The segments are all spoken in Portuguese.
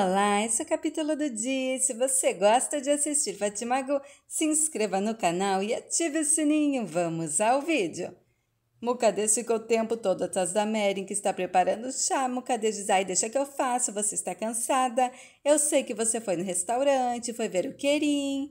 Olá, esse é o capítulo do dia. se você gosta de assistir Fatimago, se inscreva no canal e ative o sininho. Vamos ao vídeo. Mukadez ficou o tempo todo atrás da Mary que está preparando o chá. Mukadez diz, ai, deixa que eu faço, você está cansada. Eu sei que você foi no restaurante, foi ver o Querim.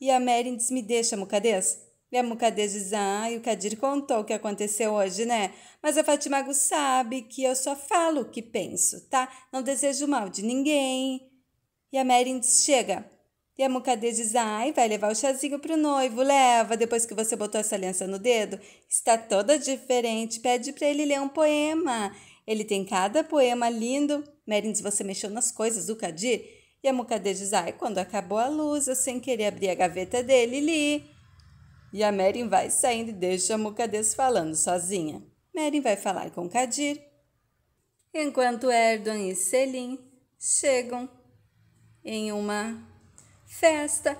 E a Mary diz, me deixa, Mukadez. E a Mukadejizan e o Kadir contou o que aconteceu hoje, né? Mas a Fatimago sabe que eu só falo o que penso, tá? Não desejo mal de ninguém. E a Merin chega. E a Mukadejizai vai levar o chazinho pro noivo, leva. Depois que você botou essa aliança no dedo, está toda diferente. Pede para ele ler um poema. Ele tem cada poema lindo. Merin você mexeu nas coisas do Kadir? E a Mukadejizai, quando acabou a luz, eu sem querer abri a gaveta dele li. E a Merin vai saindo e deixa a Mukades falando sozinha. Merin vai falar com Kadir, enquanto Erdogan e Selim chegam em uma festa.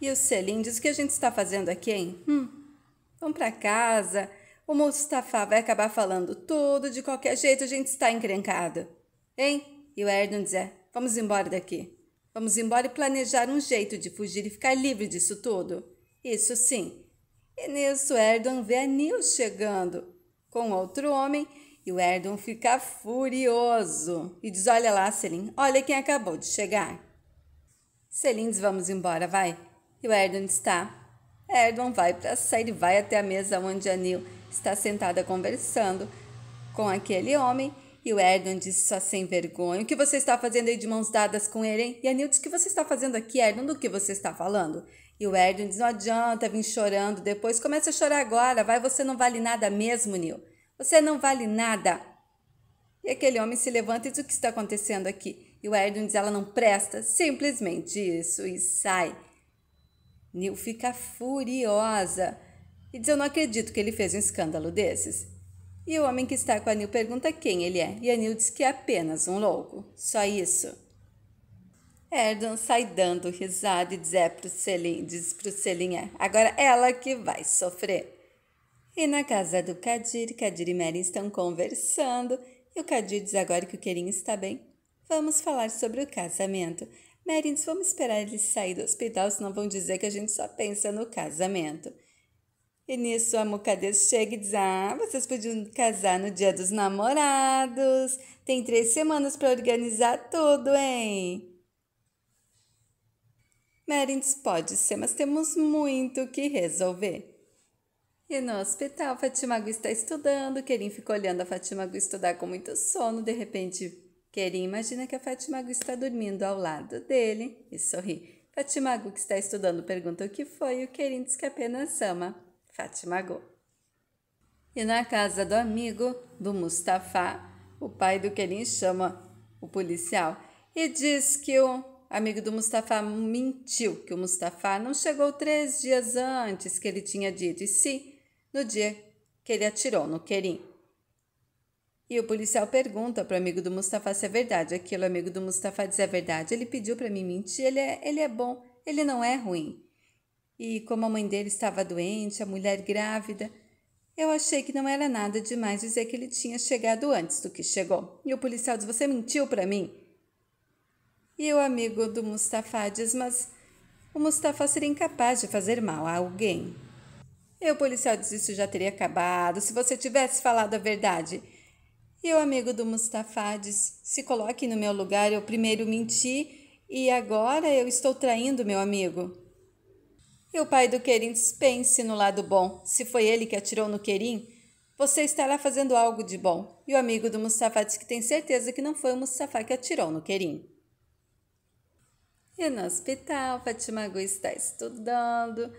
E o Selim diz: O que a gente está fazendo aqui, hein? Hum, vamos para casa. O Mustafa vai acabar falando tudo, de qualquer jeito a gente está encrencado. Hein? E o Erdogan diz: é, Vamos embora daqui. Vamos embora e planejar um jeito de fugir e ficar livre disso tudo. Isso sim, nisso Erdogan vê a Nils chegando com outro homem e o Erdogan fica furioso e diz: Olha lá, Selim, olha quem acabou de chegar. Selim diz: Vamos embora, vai. E o Erdogan está. Erdogan vai para a saída e vai até a mesa onde a Nil está sentada conversando com aquele homem. E o Erdogan diz só sem vergonha: O que você está fazendo aí de mãos dadas com ele, hein? E a Nil diz: O que você está fazendo aqui, Erdogan? Do que você está falando? E o Erwin diz: Não adianta vir chorando depois, começa a chorar agora, vai, você não vale nada mesmo, Neil. Você não vale nada. E aquele homem se levanta e diz: O que está acontecendo aqui? E o Erwin diz: Ela não presta, simplesmente isso, e sai. Neil fica furiosa e diz: Eu não acredito que ele fez um escândalo desses. E o homem que está com a Neil pergunta quem ele é, e a Neil diz que é apenas um louco, só isso. Erdan sai dando risada e diz é, pro Selim, diz pro é, agora é ela que vai sofrer. E na casa do Kadir, Kadir e Mary estão conversando e o Kadir diz agora que o Kerim está bem. Vamos falar sobre o casamento. Mary diz, vamos esperar ele sair do hospital, senão vão dizer que a gente só pensa no casamento. E nisso a Mucadez chega e diz, ah, vocês podiam casar no dia dos namorados. Tem três semanas para organizar tudo, hein? Merintz pode ser, mas temos muito que resolver. E no hospital, Fatima Gu está estudando. Kerim fica olhando a Fatima Gu estudar com muito sono. De repente, Kerim imagina que a Fatima Gu está dormindo ao lado dele e sorri. Fatima Gu, que está estudando, pergunta o que foi e o Kerim diz que apenas ama Fatima Gu. E na casa do amigo do Mustafa, o pai do Kerim chama o policial e diz que o amigo do Mustafa mentiu que o Mustafa não chegou três dias antes que ele tinha dito, e sim no dia que ele atirou no Kerim. E o policial pergunta para o amigo do Mustafa se é verdade aquilo. O amigo do Mustafa diz a é verdade. Ele pediu para mim mentir. Ele é, ele é bom, ele não é ruim. E como a mãe dele estava doente, a mulher grávida, eu achei que não era nada demais dizer que ele tinha chegado antes do que chegou. E o policial diz: Você mentiu para mim. E o amigo do Mustafa diz: Mas o Mustafa seria incapaz de fazer mal a alguém. E o policial diz: Isso já teria acabado se você tivesse falado a verdade. E o amigo do Mustafa diz: Se coloque no meu lugar, eu primeiro menti e agora eu estou traindo meu amigo. E o pai do Kerim diz: Pense no lado bom. Se foi ele que atirou no Kerim, você estará fazendo algo de bom. E o amigo do Mustafa diz que tem certeza que não foi o Mustafa que atirou no Kerim. E no hospital, Fátima Gu está estudando,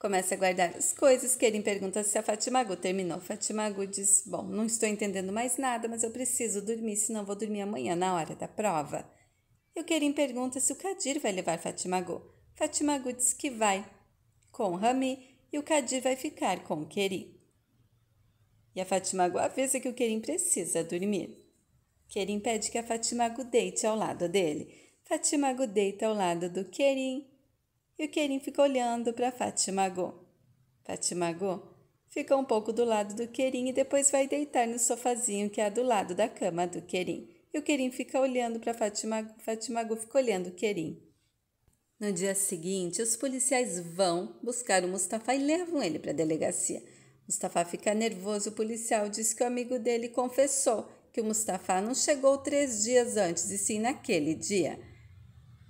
começa a guardar as coisas. Querem pergunta se a Fátima Gu terminou. Fátima Gu diz: Bom, não estou entendendo mais nada, mas eu preciso dormir, senão vou dormir amanhã na hora da prova. E o Querim pergunta se o Kadir vai levar Fátima Gu. Fátima Gu diz que vai com Rami e o Kadir vai ficar com o Kerim. E a Fátima Gu avisa que o Querim precisa dormir. Querim pede que a Fátima Gu deite ao lado dele. Fatimago deita tá ao lado do Querim e o Querim fica olhando para Fatimago. Fatimago fica um pouco do lado do Querim e depois vai deitar no sofazinho que há é do lado da cama do Querim. E o Querim fica olhando para Fatimago, Fatimago fica olhando o Querim. No dia seguinte, os policiais vão buscar o Mustafa e levam ele para a delegacia. Mustafa fica nervoso. O policial diz que o amigo dele confessou que o Mustafa não chegou três dias antes, e sim naquele dia.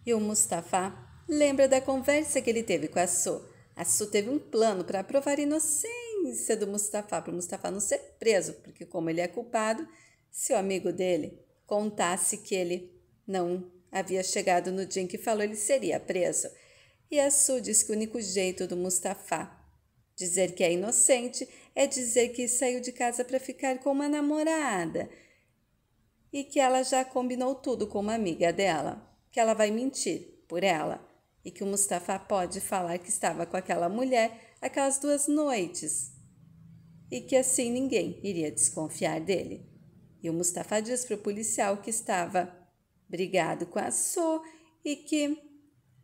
E o Mustafa lembra da conversa que ele teve com a Su. A Su teve um plano para provar a inocência do Mustafa, para o Mustafa não ser preso, porque como ele é culpado, se o amigo dele contasse que ele não havia chegado no dia em que falou, ele seria preso. E a Su diz que o único jeito do Mustafa dizer que é inocente é dizer que saiu de casa para ficar com uma namorada e que ela já combinou tudo com uma amiga dela que ela vai mentir por ela e que o Mustafa pode falar que estava com aquela mulher aquelas duas noites e que assim ninguém iria desconfiar dele. E o Mustafa diz para o policial que estava brigado com a Su e que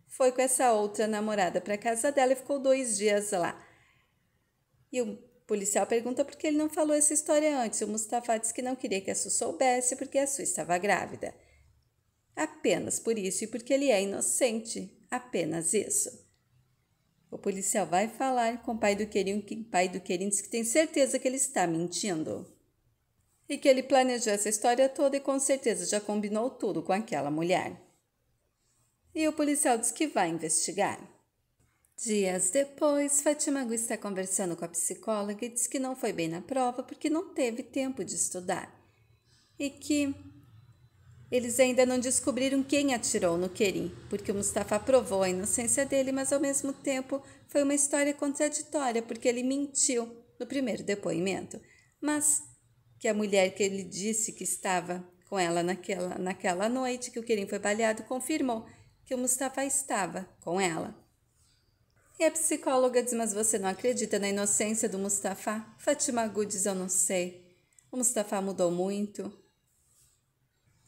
foi com essa outra namorada para casa dela e ficou dois dias lá. E o policial pergunta por que ele não falou essa história antes. O Mustafa diz que não queria que a Su soubesse porque a Su estava grávida apenas por isso e porque ele é inocente, apenas isso. O policial vai falar com o pai do Querinho, que pai do Querinho diz que tem certeza que ele está mentindo. E que ele planejou essa história toda e com certeza já combinou tudo com aquela mulher. E o policial diz que vai investigar. Dias depois, Fatimago está conversando com a psicóloga e diz que não foi bem na prova porque não teve tempo de estudar. E que eles ainda não descobriram quem atirou no Querim, porque o Mustafa provou a inocência dele, mas ao mesmo tempo foi uma história contraditória, porque ele mentiu no primeiro depoimento. Mas que a mulher que ele disse que estava com ela naquela, naquela noite que o Querim foi baleado confirmou que o Mustafa estava com ela. E a psicóloga diz: Mas você não acredita na inocência do Mustafa? Fatima Good diz: Eu não sei. O Mustafa mudou muito,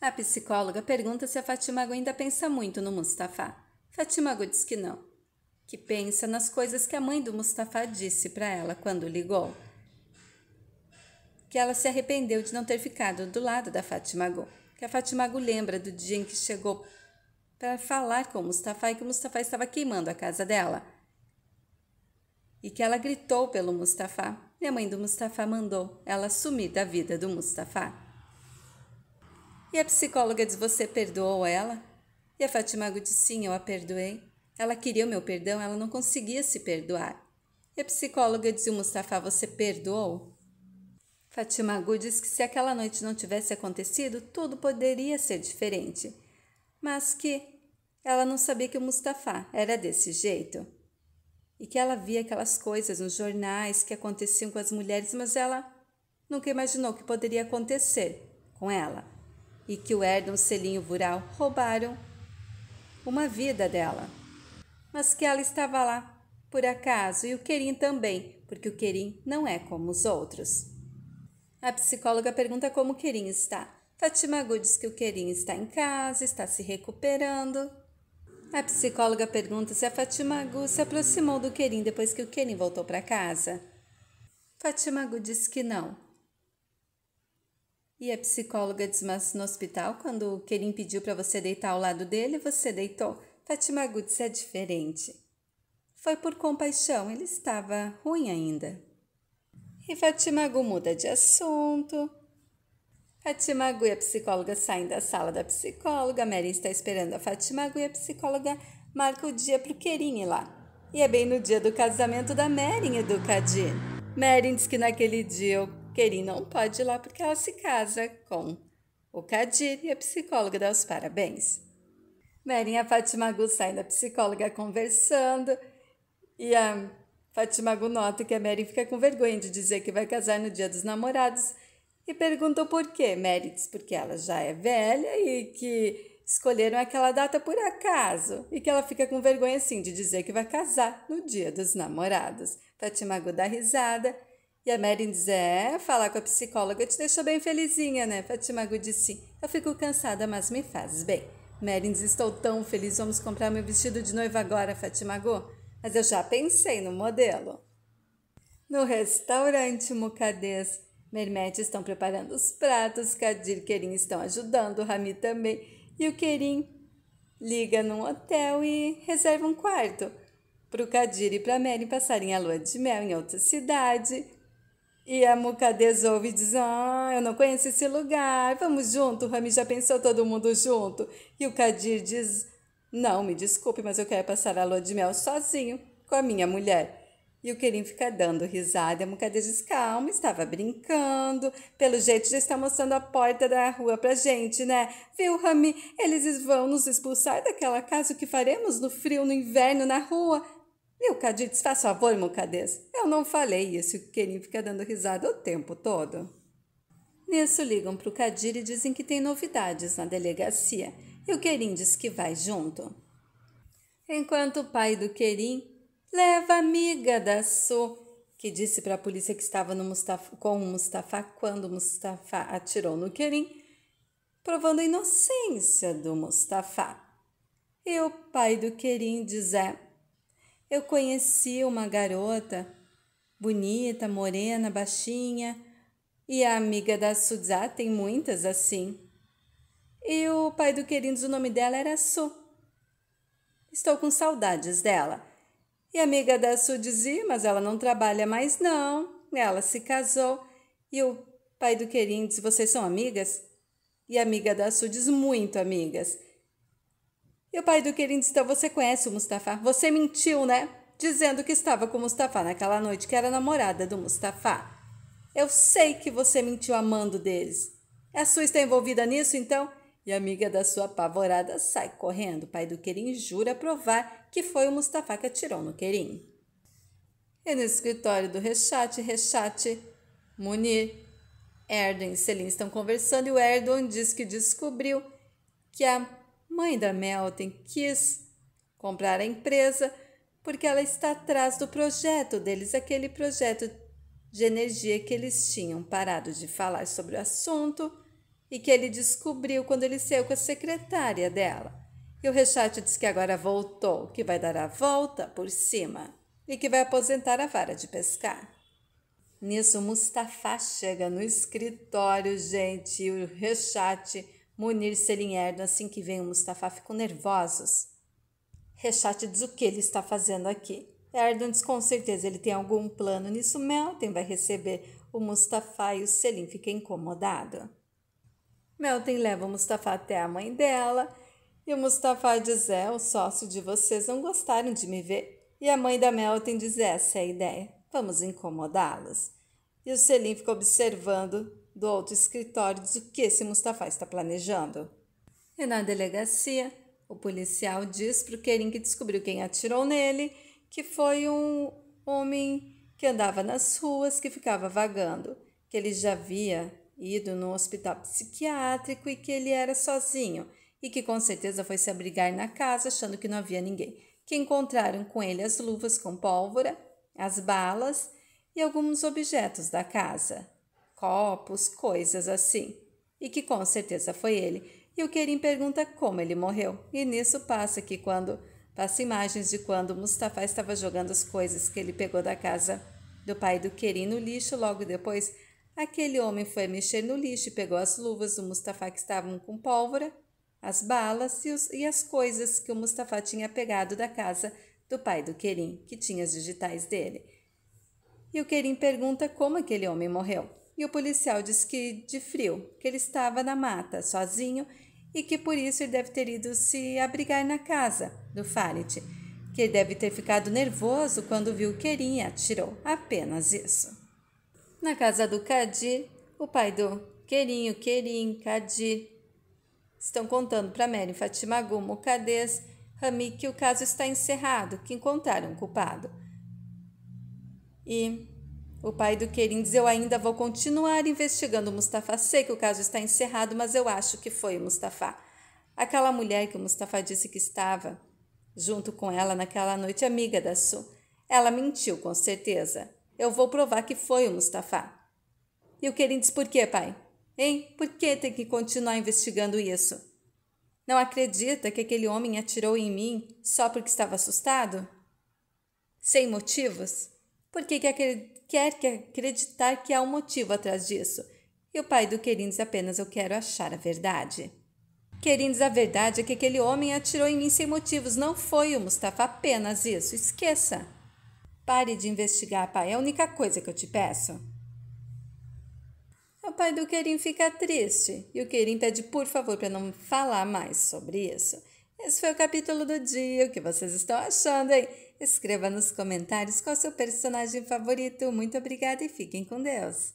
a psicóloga pergunta se a Fatimago ainda pensa muito no Mustafa. Fatimago diz que não, que pensa nas coisas que a mãe do Mustafa disse para ela quando ligou. Que ela se arrependeu de não ter ficado do lado da Fatimago, que a Fatimago lembra do dia em que chegou para falar com o Mustafa e que o Mustafa estava queimando a casa dela. E que ela gritou pelo Mustafa. E a mãe do Mustafa mandou ela sumir da vida do Mustafa. E a psicóloga diz: Você perdoou ela? E a Fatima Gu diz: Sim, eu a perdoei. Ela queria o meu perdão, ela não conseguia se perdoar. E a psicóloga diz: Mustafa, você perdoou? Fatima Gu diz que se aquela noite não tivesse acontecido, tudo poderia ser diferente, mas que ela não sabia que o Mustafa era desse jeito. E que ela via aquelas coisas nos jornais que aconteciam com as mulheres, mas ela nunca imaginou que poderia acontecer com ela e que o Erdon Selinho vural roubaram uma vida dela. Mas que ela estava lá, por acaso, e o Querim também, porque o Querim não é como os outros. A psicóloga pergunta como o Querim está. Fatima Gu diz que o Querim está em casa, está se recuperando. A psicóloga pergunta se a Fatima Gu se aproximou do Querim depois que o Querim voltou para casa. Fatima Gu diz que não, e a psicóloga disse, no hospital, quando o Kerim pediu para você deitar ao lado dele, você deitou. Fatima Gutz é diferente. Foi por compaixão, ele estava ruim ainda. E Fatima Gu muda de assunto. Fatima Gu e a psicóloga saem da sala da psicóloga. Mary está esperando a Fatima Gu e a psicóloga marca o dia para o Kerim ir lá. E é bem no dia do casamento da Mary, Educadinho. Mary diz que naquele dia Kerin não pode ir lá porque ela se casa com o Kadir e a psicóloga dá os parabéns. Merinha Fátima Gu sai da psicóloga conversando e a Fátima Gu nota que a Mary fica com vergonha de dizer que vai casar no dia dos namorados e perguntou por quê. Mary diz porque ela já é velha e que escolheram aquela data por acaso e que ela fica com vergonha assim de dizer que vai casar no dia dos namorados. Fátima Gu dá risada e a Merin diz: É, falar com a psicóloga te deixou bem felizinha, né? Fatima Gu disse: Eu fico cansada, mas me fazes bem. Merin diz: Estou tão feliz, vamos comprar meu vestido de noiva agora, Fatima Gu. Mas eu já pensei no modelo. No restaurante Mucadez, Mermete estão preparando os pratos, Kadir e Kerim estão ajudando, Rami também. E o Kerim liga num hotel e reserva um quarto para o Kadir e para a Mary passarem a lua de mel em outra cidade. E a Mucadez ouve e diz: Ah, eu não conheço esse lugar, vamos junto, Rami já pensou todo mundo junto. E o Kadir diz: Não, me desculpe, mas eu quero passar a lua de mel sozinho, com a minha mulher. E o Kerim fica dando risada. A Mucadez diz: Calma, estava brincando. Pelo jeito, já está mostrando a porta da rua para gente, né? Viu, Rami? Eles vão nos expulsar daquela casa. O que faremos no frio, no inverno, na rua? Eucadites, faz favor, Mucadez. Eu não falei isso e o Querim fica dando risada o tempo todo. Nisso ligam para o Kadir e dizem que tem novidades na delegacia e o Querim diz que vai junto. Enquanto o pai do Querim leva a amiga da Su, que disse para a polícia que estava Mustafa, com o Mustafa quando o Mustafa atirou no Querim, provando a inocência do Mustafa. E o pai do Querim diz é, eu conheci uma garota bonita, morena, baixinha, e a amiga da Suzá tem muitas assim. E o pai do querido, o nome dela era Su. Estou com saudades dela. E a amiga da Su dizia, mas ela não trabalha mais não. Ela se casou e o pai do querido, vocês são amigas? E a amiga da Su diz muito amigas. E o pai do querido então você conhece o Mustafa? Você mentiu, né? Dizendo que estava com o Mustafa naquela noite, que era namorada do Mustafa. Eu sei que você mentiu amando deles. A sua está envolvida nisso, então? E a amiga da sua apavorada sai correndo. O pai do Querim jura provar que foi o Mustafa que atirou no Querim. E no escritório do Rechate, Rechate, Munir, Erdem, e Selim estão conversando e o Erdem diz que descobriu que a mãe da Melton, quis comprar a empresa porque ela está atrás do projeto deles, aquele projeto de energia que eles tinham parado de falar sobre o assunto e que ele descobriu quando ele saiu com a secretária dela. E o Rechate diz que agora voltou, que vai dar a volta por cima e que vai aposentar a vara de pescar. Nisso, Mustafa chega no escritório, gente, e o Rechat Munir Serinherdo assim que vem o Mustafa ficam nervosos. Rechat diz o que ele está fazendo aqui. Erdogan diz com certeza ele tem algum plano nisso. Meltem vai receber o Mustafa e o Selim fica incomodado. Meltem leva o Mustafa até a mãe dela e o Mustafa diz: É, o sócio de vocês não gostaram de me ver. E a mãe da Meltem diz: é Essa é a ideia, vamos incomodá-los. E o Selim fica observando do outro escritório diz o que esse Mustafa está planejando. E na delegacia, o policial diz para o Kerim que descobriu quem atirou nele, que foi um homem que andava nas ruas, que ficava vagando, que ele já havia ido no hospital psiquiátrico e que ele era sozinho e que com certeza foi se abrigar na casa achando que não havia ninguém. Que encontraram com ele as luvas com pólvora, as balas e alguns objetos da casa copos, coisas assim. E que com certeza foi ele. E o Kerim pergunta como ele morreu. E nisso passa que quando passa imagens de quando Mustafa estava jogando as coisas que ele pegou da casa do pai do Kerim no lixo logo depois Aquele homem foi mexer no lixo e pegou as luvas do Mustafa que estavam com pólvora, as balas e, os, e, as coisas que o Mustafa tinha pegado da casa do pai do Kerim, que tinha as digitais dele. E o Kerim pergunta como aquele homem morreu e o policial diz que de frio, que ele estava na mata, sozinho, e que por isso ele deve ter ido se abrigar na casa do Falit, que ele deve ter ficado nervoso quando viu Kerim e atirou. Apenas isso. Na casa do Cadi, o pai do Querinho, Querim, Cadi estão contando para Mary Fatima Gumo, Cades, Rami que o caso está encerrado, que encontraram o culpado. E o pai do Kerim diz: Eu ainda vou continuar investigando o Mustafa. Sei que o caso está encerrado, mas eu acho que foi o Mustafa. Aquela mulher que o Mustafa disse que estava junto com ela naquela noite, amiga da Su. Ela mentiu, com certeza. Eu vou provar que foi o Mustafa. E o Kerim diz: Por quê, pai? Hein? Por que tem que continuar investigando isso? Não acredita que aquele homem atirou em mim só porque estava assustado? Sem motivos? porque quer acreditar que há um motivo atrás disso. E o pai do Querindes apenas eu quero achar a verdade. Querindes, a verdade é que aquele homem atirou em mim sem motivos. Não foi o Mustafa, apenas isso. Esqueça. Pare de investigar, pai. É a única coisa que eu te peço. O pai do Querim fica triste e o Querim pede por favor para não falar mais sobre isso. Esse foi o capítulo do dia. O que vocês estão achando, hein? Escreva nos comentários qual é o seu personagem favorito. Muito obrigada e fiquem com Deus.